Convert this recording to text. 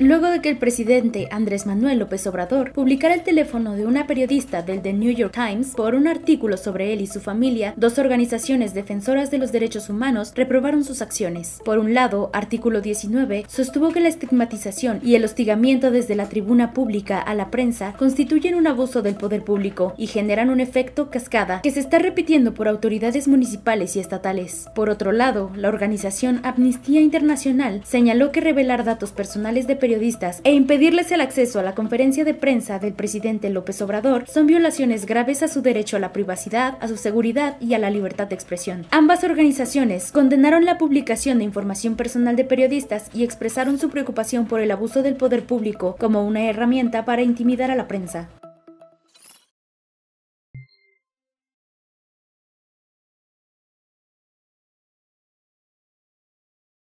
Luego de que el presidente Andrés Manuel López Obrador publicara el teléfono de una periodista del The New York Times por un artículo sobre él y su familia, dos organizaciones defensoras de los derechos humanos reprobaron sus acciones. Por un lado, artículo 19 sostuvo que la estigmatización y el hostigamiento desde la tribuna pública a la prensa constituyen un abuso del poder público y generan un efecto cascada que se está repitiendo por autoridades municipales y estatales. Por otro lado, la organización Amnistía Internacional señaló que revelar datos personales de periodistas e impedirles el acceso a la conferencia de prensa del presidente López Obrador son violaciones graves a su derecho a la privacidad, a su seguridad y a la libertad de expresión. Ambas organizaciones condenaron la publicación de información personal de periodistas y expresaron su preocupación por el abuso del poder público como una herramienta para intimidar a la prensa.